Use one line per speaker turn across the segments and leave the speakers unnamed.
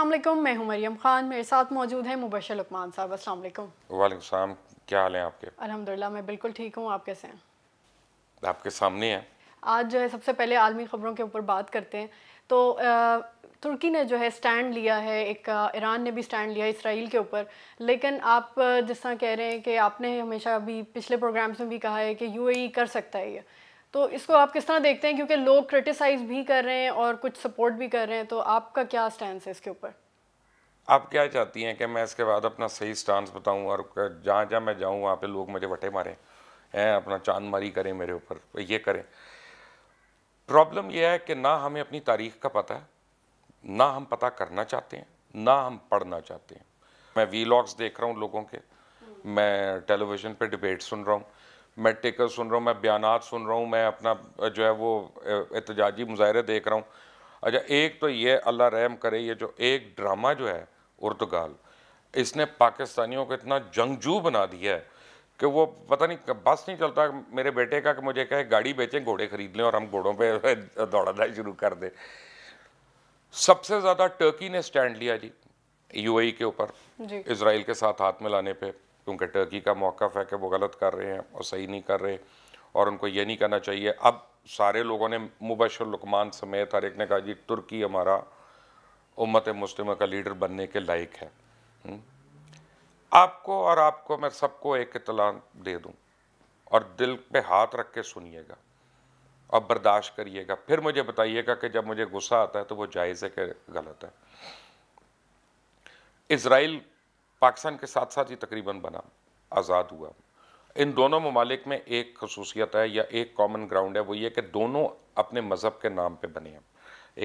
असलम मैं हूं मरियम ख़ान मेरे साथ मौजूद हैं मुबशर लकमान साहब असल
वालेकाम क्या हाल है आपके
अलहमदिल्ला मैं बिल्कुल ठीक हूँ आप कैसे हैं
आपके सामने हैं
आज जो है सबसे पहले आलमी ख़बरों के ऊपर बात करते हैं तो आ, तुर्की ने जो है स्टैंड लिया है एक ईरान ने भी स्टैंड लिया इसराइल के ऊपर लेकिन आप जिस तरह कह रहे हैं कि आपने हमेशा अभी पिछले प्रोग्राम्स में भी कहा है कि यू कर सकता है ये तो इसको आप किस तरह देखते हैं क्योंकि लोग क्रिटिसाइज भी कर रहे हैं और कुछ सपोर्ट भी कर रहे हैं तो आपका क्या स्टैंड है इसके ऊपर
आप क्या चाहती हैं कि मैं इसके बाद अपना सही स्टांस बताऊं और जहाँ जहाँ मैं जाऊं वहाँ पे लोग मुझे वटे मारें हैं अपना चांद मारी करें मेरे ऊपर ये करें प्रॉब्लम यह है कि ना हमें अपनी तारीख का पता है ना हम पता करना चाहते हैं ना हम पढ़ना चाहते हैं मैं वीलॉग्स देख रहा हूँ लोगों के मैं टेलीविज़न पर डिबेट सुन रहा हूँ मैं टेकर सुन रहा हूँ मैं बयान सुन रहा हूँ मैं अपना जो है वो एहतजाजी मुजाहरे देख रहा हूँ अच्छा एक तो ये अल्लाह रहम करे ये जो एक ड्रामा जो है उर्दगाल इसने पाकिस्तानियों को इतना जंगजू बना दिया है कि वो पता नहीं बस नहीं चलता मेरे बेटे का कि मुझे कहे गाड़ी बेचें घोड़े खरीद लें और हम घोड़ों पे दौड़ाना शुरू कर दें सबसे ज़्यादा टर्की ने स्टैंड लिया जी यूएई के ऊपर इसराइल के साथ हाथ मिलाने पे क्योंकि टर्की का मौक़ है कि वो गलत कर रहे हैं और सही नहीं कर रहे और उनको ये नहीं करना चाहिए अब सारे लोगों ने मुबशर लकमान समेत हर एक ने कहा जी तुर्की हमारा उम्मत मुस्लिम का लीडर बनने के लायक है हम्म? आपको और आपको मैं सबको एक इतला दे दूँ और दिल पे हाथ रख के सुनिएगा और बर्दाश्त करिएगा फिर मुझे बताइएगा कि जब मुझे गुस्सा आता है तो वो जायज़ है कि गलत है इसराइल पाकिस्तान के साथ साथ ये तकरीबन बना आज़ाद हुआ इन दोनों ममालिक में एक खसूसियत है या एक कॉमन ग्राउंड है वो ये कि दोनों अपने मज़हब के नाम पे बने हैं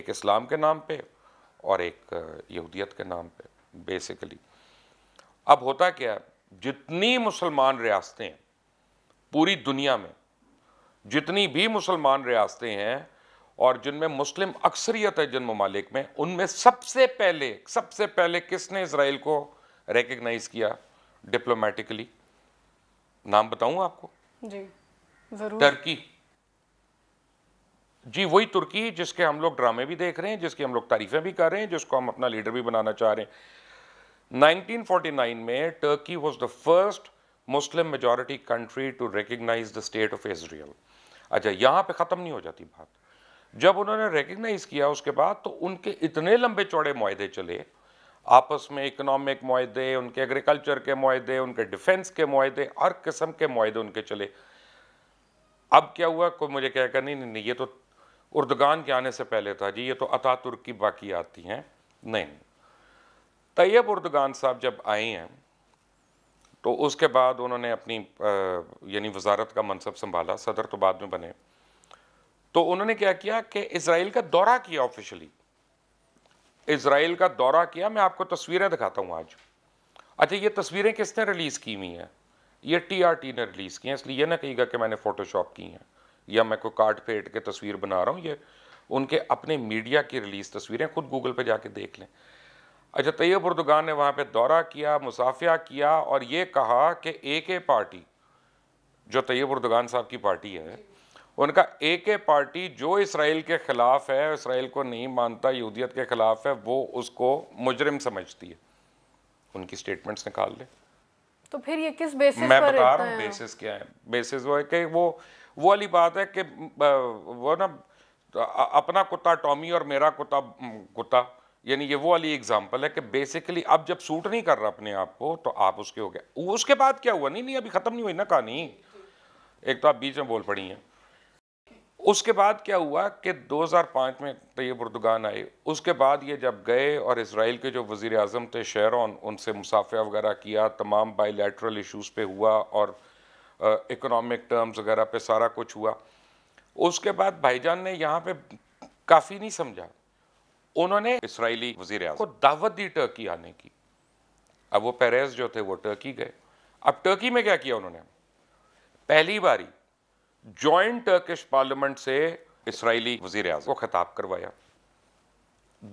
एक इस्लाम के नाम पे और एक यहूदियत के नाम पे बेसिकली अब होता क्या जितनी मुसलमान रियासतें हैं पूरी दुनिया में जितनी भी मुसलमान रियासतें हैं और जिनमें मुस्लिम अक्सरियत है जिन ममालिक में उनमें सबसे पहले सबसे पहले किसने इसराइल को रिकग्नाइज किया डिप्लोमेटिकली नाम बताऊं आपको
जी तुर्की टर्की
जी वही तुर्की जिसके हम लोग ड्रामे भी देख रहे हैं जिसकी हम लोग तारीफें भी कर रहे हैं जिसको हम अपना लीडर भी बनाना चाह रहे हैं 1949 में Turkey was the first Muslim majority country to recognize the state of Israel अच्छा यहाँ पे ख़त्म नहीं हो जाती बात जब उन्होंने रिकग्नाइज़ किया उसके बाद तो उनके इतने लंबे चौड़े माहदे चले आपस में इकनॉमिक माहे उनके एग्रीकल्चर के माहे उनके डिफेंस के माहे हर किस्म के माहे उनके चले अब क्या हुआ कोई मुझे कह कर नहीं नहीं ये तो उर्दगान के आने से पहले था जी ये तो तुर्क की बाकी आती हैं नहीं तैयब उर्दगान साहब जब आए हैं तो उसके बाद उन्होंने अपनी यानी वजारत का मनसब संभाला सदर तो बाद में बने तो उन्होंने क्या किया कि इसराइल का दौरा किया ऑफिशली इसराइल का दौरा किया मैं आपको तस्वीरें दिखाता हूँ आज अच्छा ये तस्वीरें किसने रिलीज़ की हुई हैं ये टीआरटी ने रिलीज़ की हैं इसलिए यह ना कहेगा कि मैंने फ़ोटोशॉप की हैं या मैं कोई काट फेट के तस्वीर बना रहा हूँ ये उनके अपने मीडिया की रिलीज़ तस्वीरें खुद गूगल पर जाके देख लें अच्छा तैयब उर्दगान ने वहाँ पर दौरा किया मुसाफिया किया और ये कहा कि ए के पार्टी जो तैयब उर्दगान साहब की पार्टी है उनका एक पार्टी जो इसराइल के ख़िलाफ़ है इसराइल को नहीं मानता यहूदियत के ख़िलाफ़ है वो उसको मुजरम समझती है उनकी स्टेटमेंट्स निकाल ले
तो फिर ये किस बेसिस मैं पर बता रहा हूँ बेसिस
क्या है बेसिस वो है कि वो वो वाली बात है कि वो ना अपना कुत्ता टॉमी और मेरा कुत्ता कुत्ता यानी ये वो वाली एग्जांपल है कि बेसिकली अब जब सूट नहीं कर रहा अपने आप को तो आप उसके हो गए उसके बाद क्या हुआ नहीं नहीं अभी ख़त्म नहीं हुई ना कहानी एक तो आप बीच में बोल पड़ी हैं उसके बाद क्या हुआ कि 2005 में तैयब तो उर्दगान आए उसके बाद ये जब गए और इसराइल के जो वज़ी अजम थे शहरों उनसे मुसाफिया वगैरह किया तमाम बायलैटरल इशूज़ पे हुआ और इकोनॉमिक टर्म्स वगैरह पे सारा कुछ हुआ उसके बाद भाईजान ने यहाँ पे काफ़ी नहीं समझा उन्होंने इसराइली वज़ी को दावत दी टर्की आने की अब वो पेरेस जो थे वो टर्की गए अब टर्की में क्या किया उन्होंने पहली बारी ज्वाइंट टर्किश पार्लियामेंट से इसराइली वजीर को खिताब करवाया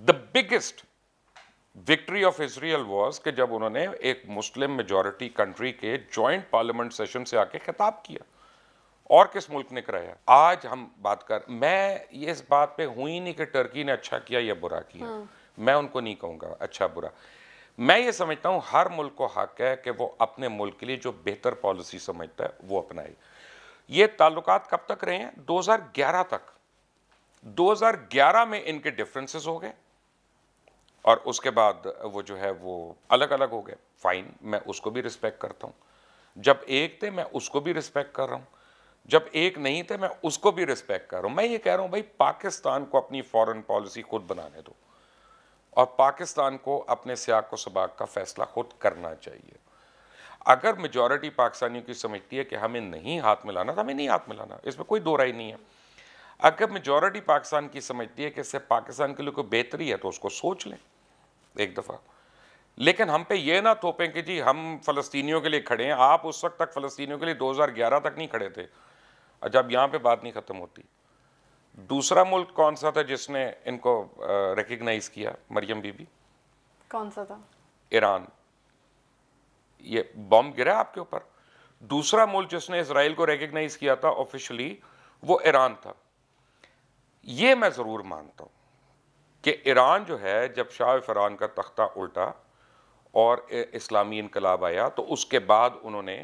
the biggest victory of Israel was के जब उन्होंने एक मुस्लिम मेजोरिटी कंट्री के ज्वाइंट पार्लियामेंट सेशन से आके खिताब किया और किस मुल्क ने कराया आज हम बात कर मैं ये इस बात पे हुई नहीं कि टर्की ने अच्छा किया या बुरा किया हाँ। मैं उनको नहीं कहूंगा अच्छा बुरा मैं ये समझता हूँ हर मुल्क को हक है कि वो अपने मुल्क के लिए जो बेहतर पॉलिसी समझता है वो अपनाए ये ताल्लुकात कब तक रहे हैं 2011 तक 2011 में इनके डिफरेंसेस हो गए और उसके बाद वो जो है वो अलग अलग हो गए फाइन मैं उसको भी रिस्पेक्ट करता हूँ जब एक थे मैं उसको भी रिस्पेक्ट कर रहा हूँ जब एक नहीं थे मैं उसको भी रिस्पेक्ट कर रहा हूँ मैं ये कह रहा हूँ भाई पाकिस्तान को अपनी फॉरेन पॉलिसी खुद बनाने दो और पाकिस्तान को अपने सियाक व सबाक का फैसला खुद करना चाहिए अगर मेजॉरिटी पाकिस्तानियों की समझती है कि हमें नहीं हाथ मिलाना तो हमें नहीं हाथ मिलाना इसमें कोई दो राय नहीं है अगर मेजॉरिटी पाकिस्तान की समझती है कि इससे पाकिस्तान के लिए कोई बेहतरी है तो उसको सोच लें एक दफ़ा लेकिन हम पे ये ना थोपें कि जी हम फलस्तियों के लिए खड़े हैं आप उस वक्त तक फलस्तियों के लिए 2011 तक नहीं खड़े थे जब अच्छा, यहाँ पे बात नहीं ख़त्म होती दूसरा मुल्क कौन सा था जिसने इनको रिकग्नाइज़ किया मरियम बीबी कौन सा था ईरान ये बॉम्ब गिरा आपके ऊपर दूसरा मुल्क जिसने इसराइल को रिकग्नाइज किया था ऑफिशियली वो ईरान था ये मैं ज़रूर मानता हूँ कि ईरान जो है जब शाह फरान का तख्ता उल्टा और इस्लामी इनकलाब आया तो उसके बाद उन्होंने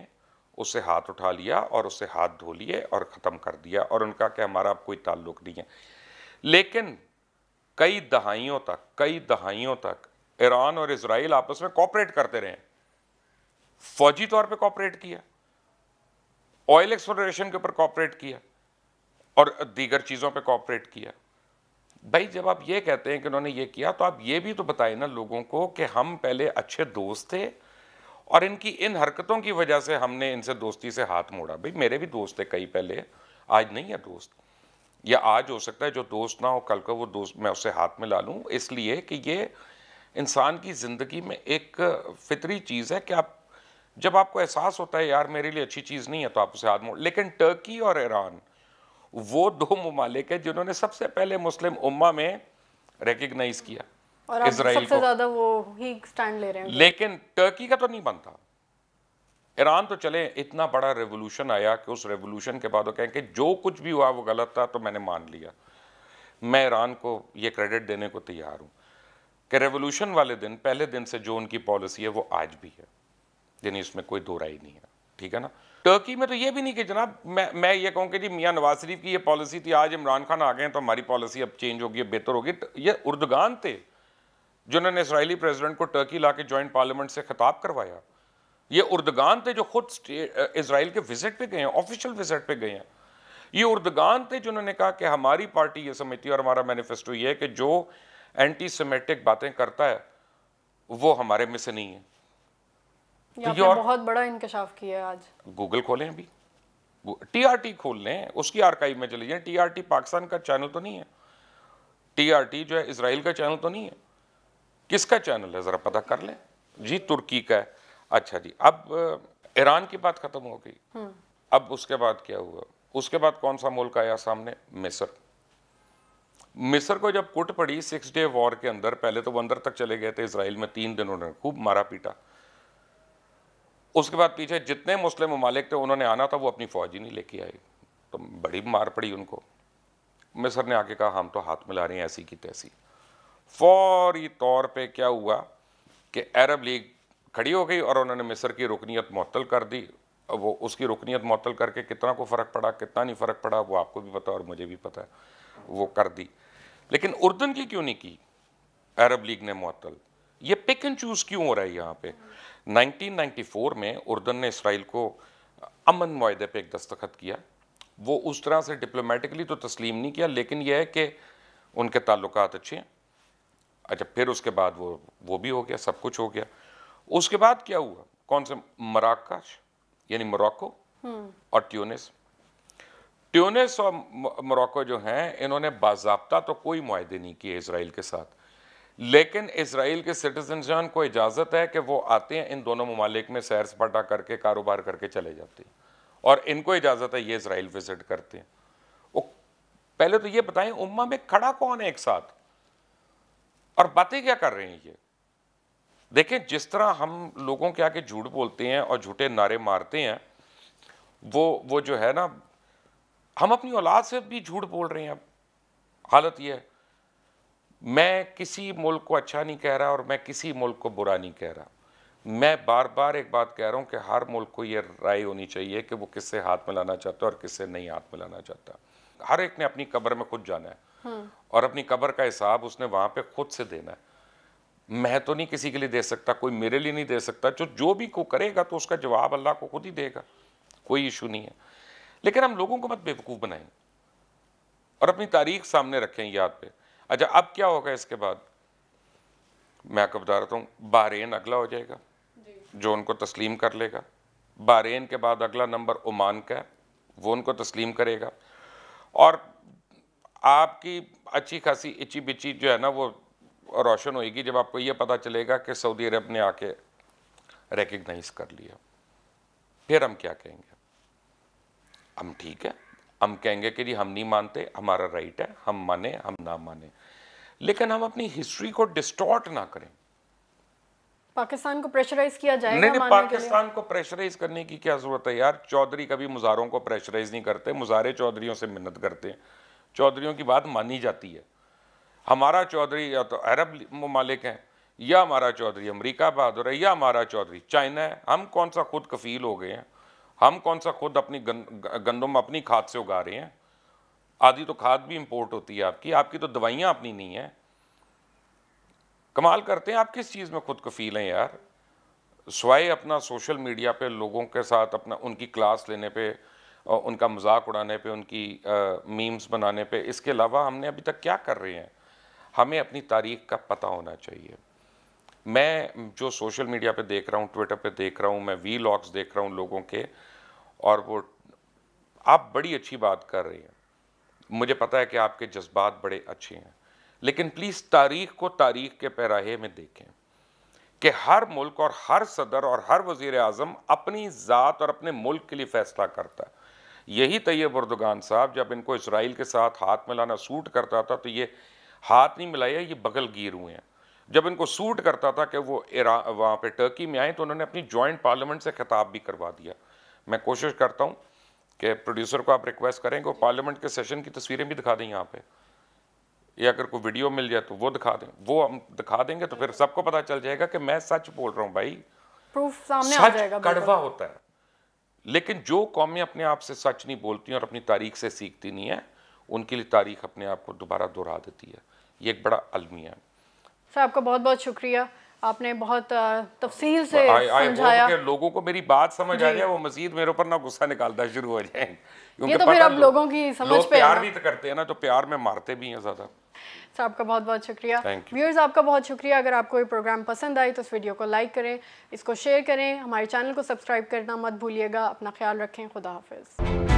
उससे हाथ उठा लिया और उससे हाथ धो लिए और ख़त्म कर दिया और उनका कि हमारा अब कोई ताल्लुक नहीं है लेकिन कई दहाइयों तक कई दहाइयों तक ईरान और इसराइल आपस में कॉपरेट करते रहे फौजी तौर पे कॉपरेट किया ऑयल एक्सप्लोरेशन के ऊपर कॉपरेट किया और दीगर चीज़ों पे कॉपरेट किया भाई जब आप ये कहते हैं कि उन्होंने ये किया तो आप ये भी तो बताए ना लोगों को कि हम पहले अच्छे दोस्त थे और इनकी इन हरकतों की वजह से हमने इनसे दोस्ती से हाथ मोड़ा भाई मेरे भी दोस्त थे कई पहले आज नहीं है दोस्त या आज हो सकता है जो दोस्त ना हो कल का वो दोस्त मैं उससे हाथ में ला लूँ इसलिए कि ये इंसान की ज़िंदगी में एक फितरी चीज़ है कि आप जब आपको एहसास होता है यार मेरे लिए अच्छी चीज़ नहीं है तो आप उसे हाथ मोड़ लेकिन टर्की और ईरान वो दो ममालिक है जिन्होंने सबसे पहले मुस्लिम उम्मा में रिकग्नाइज किया
इसराइल सबसे ज़्यादा वो ही स्टैंड ले रहे हैं
लेकिन टर्की का तो नहीं बनता ईरान तो चले इतना बड़ा रेवोल्यूशन आया कि उस रेवोल्यूशन के बाद वो कहें कि जो कुछ भी हुआ वो गलत था तो मैंने मान लिया मैं ईरान को ये क्रेडिट देने को तैयार हूँ कि रेवोल्यूशन वाले दिन पहले दिन से जो उनकी पॉलिसी है वो आज भी है यानी इसमें कोई दो राय नहीं है ठीक है ना टर्की में तो ये भी नहीं कि जनाब मैं मैं ये कहूँ कि जी मियाँ नवाज शरीफ की ये पॉलिसी थी आज इमरान खान आ गए हैं तो हमारी पॉलिसी अब चेंज होगी बेहतर होगी तो ये उर्दगान थे जिन्होंने इसराइली प्रेसिडेंट को टर्की ला के जॉइंट पार्लियामेंट से खिताब करवाया ये उर्दगान थे जो खुद इसराइल के विजिट पर गए हैं ऑफिशियल विजिट पर गए हैं ये उर्दगान थे जिन्होंने कहा कि हमारी पार्टी ये समिति और हमारा मैनिफेस्टो ये है कि जो एंटी सीमेटिक बातें करता है वो हमारे में से नहीं है
और बहुत बड़ा इंकशाफ किया है आज
गूगल खोलें अभी टीआरटी खोल लें उसकी आर्काइव में चले जाए टीआरटी पाकिस्तान का चैनल तो नहीं है टीआरटी जो है इसराइल का चैनल तो नहीं है किसका चैनल है ज़रा पता कर लें जी तुर्की का है अच्छा जी अब ईरान की बात ख़त्म हो गई हम्म। अब उसके बाद क्या हुआ उसके बाद कौन सा मुल्क आया सामने मिस्र मिस्र को जब कुट पड़ी सिक्स डे वॉर के अंदर पहले तो वो अंदर तक चले गए थे इसराइल में तीन दिन उन्होंने खूब मारा पीटा उसके बाद पीछे जितने मुस्लिम ममालिक थे उन्होंने आना था वो अपनी फ़ौज ही नहीं लेके आए तो बड़ी मार पड़ी उनको मिसर ने आके कहा हम तो हाथ मिला रहे हैं ऐसी की तैसी फौरी तौर पे क्या हुआ कि अरब लीग खड़ी हो गई और उन्होंने मिस्र की रुकनीत मअतल कर दी वो उसकी रुकनीत मअतल करके कितना को फ़र्क पड़ा कितना नहीं फ़र्क पड़ा वो आपको भी पता और मुझे भी पता है वो कर दी लेकिन उर्दन की क्यों नहीं की अरब लीग ने मअतल ये पिक एंड चूज क्यों हो रहा है यहाँ पे 1994 में उर्दन ने इसराइल को अमन माहे पे एक दस्तखत किया वो उस तरह से डिप्लोमेटिकली तो तस्लीम नहीं किया लेकिन यह है कि उनके ताल्लुक अच्छे हैं अच्छा फिर उसके बाद वो वो भी हो गया सब कुछ हो गया उसके बाद क्या हुआ कौन से मराकाश यानी मोरक्को हम्म। और ट्यूनिस ट्यूनिस और मोरक्को जो हैं इन्होंने बाबा तो कोई माहे नहीं किए इसराइल के साथ लेकिन इसराइल के सिटीजन को इजाज़त है कि वो आते हैं इन दोनों ममालिक में सैर सपाटा करके कारोबार करके चले जाते हैं और इनको इजाज़त है ये इसराइल विज़िट करते हैं वो पहले तो ये बताएं उम्मा में खड़ा कौन है एक साथ और बातें क्या कर रहे हैं ये देखें जिस तरह हम लोगों के आगे झूठ बोलते हैं और झूठे नारे मारते हैं वो वो जो है ना हम अपनी औलाद से भी झूठ बोल रहे हैं अब हालत यह है मैं किसी मुल्क को अच्छा नहीं कह रहा और मैं किसी मुल्क को बुरा नहीं कह रहा मैं बार बार एक बात कह रहा हूँ कि हर मुल्क को ये राय होनी चाहिए कि वो किससे हाथ मिलाना चाहता है और किससे नहीं हाथ मिलाना चाहता हर एक ने अपनी कब्र में खुद जाना है हाँ। और अपनी कब्र का हिसाब उसने वहाँ पर खुद से देना है मैं तो नहीं किसी के लिए दे सकता कोई मेरे लिए नहीं दे सकता जो जो भी को करेगा तो उसका जवाब अल्लाह को खुद ही देगा कोई इशू नहीं है लेकिन हम लोगों को मत बेवकूफ़ बनाएं और अपनी तारीख सामने रखें याद पे अच्छा अब क्या होगा इसके बाद मैं आपको बता रहा हूँ बारेन अगला हो जाएगा जो उनको तस्लीम कर लेगा बारेन के बाद अगला नंबर ओमान का है वो उनको तस्लीम करेगा और आपकी अच्छी खासी इची बिची जो है ना वो रोशन होएगी जब आपको ये पता चलेगा कि सऊदी अरब ने आके रिकग्नाइज कर लिया फिर हम क्या कहेंगे हम ठीक है हम कहेंगे कि जी हम नहीं मानते हमारा राइट है हम माने हम ना माने लेकिन हम अपनी हिस्ट्री को डिस्टॉर्ट ना करें
पाकिस्तान को प्रेशराइज किया जाएगा नहीं, नहीं पाकिस्तान
को प्रेशराइज करने की क्या जरूरत है यार चौधरी कभी मुजारों को प्रेशराइज नहीं करते मुजारे चौधरीों से मिन्नत करते हैं चौधरीों की बात मानी जाती है हमारा चौधरी या तो अरब ममालिक हैं या हमारा चौधरी अमरीका बहादुर है या हमारा चौधरी चाइना है हम कौन सा खुद कफील हो गए हैं हम कौन सा खुद अपनी गंदम अपनी खाद से उगा रहे हैं आधी तो खाद भी इंपोर्ट होती है आपकी आपकी तो दवाइयाँ अपनी नहीं है कमाल करते हैं आप किस चीज़ में खुद को फील हैं यार स्वाय अपना सोशल मीडिया पे लोगों के साथ अपना उनकी क्लास लेने पे उनका मजाक उड़ाने पे उनकी मीम्स बनाने पे इसके अलावा हमने अभी तक क्या कर रहे हैं हमें अपनी तारीख का पता होना चाहिए मैं जो सोशल मीडिया पे देख रहा हूँ ट्विटर पे देख रहा हूँ मैं वी लॉग्स देख रहा हूँ लोगों के और वो आप बड़ी अच्छी बात कर रही हैं मुझे पता है कि आपके जज्बात बड़े अच्छे हैं लेकिन प्लीज़ तारीख को तारीख के पैराहे में देखें कि हर मुल्क और हर सदर और हर वज़ी अजम अपनी ज़ात और अपने मुल्क के लिए फ़ैसला करता है यही तैयब उर्दगान साहब जब इनको इसराइल के साथ हाथ मिलाना सूट करता था तो ये हाथ नहीं मिलाया ये बगल गिर हुए हैं जब इनको सूट करता था कि वो इरा वहाँ पर टर्की में आए तो उन्होंने अपनी जॉइंट पार्लियामेंट से खिताब भी करवा दिया मैं कोशिश करता हूँ कि प्रोड्यूसर को आप रिक्वेस्ट करें कि पार्लियामेंट के सेशन की तस्वीरें भी दिखा दें यहाँ पर या अगर कोई वीडियो मिल जाए तो वो दिखा दें वो हम दिखा देंगे तो फिर सबको पता चल जाएगा कि मैं सच बोल रहा हूँ भाई
प्रूफ सामने सच आ जाएगा कड़वा होता
है लेकिन जो कौमें अपने आप से सच नहीं बोलती और अपनी तारीख से सीखती नहीं है उनके लिए तारीख अपने आप को दोबारा दोहरा देती है ये एक बड़ा अलमिया है
सर आपका बहुत बहुत शुक्रिया आपने बहुत तफसील से समझाया कि
लोगों को मेरी बात समझ आ जाए वो मजीद मेरे ऊपर ना गुस्सा निकालता शुरू हो जाए ये तो फिर अब लो, लोगों की समझ लोग पे प्यार भी तो करते हैं ना तो प्यार में मारते भी हैं ज़्यादा
सर आपका बहुत बहुत शुक्रिया व्यूअर्स आपका बहुत शुक्रिया अगर आपको ये प्रोग्राम पसंद आए तो इस वीडियो को लाइक करें इसको शेयर करें हमारे चैनल को सब्सक्राइब करना मत भूलिएगा अपना ख्याल रखें खुदा हाफिज़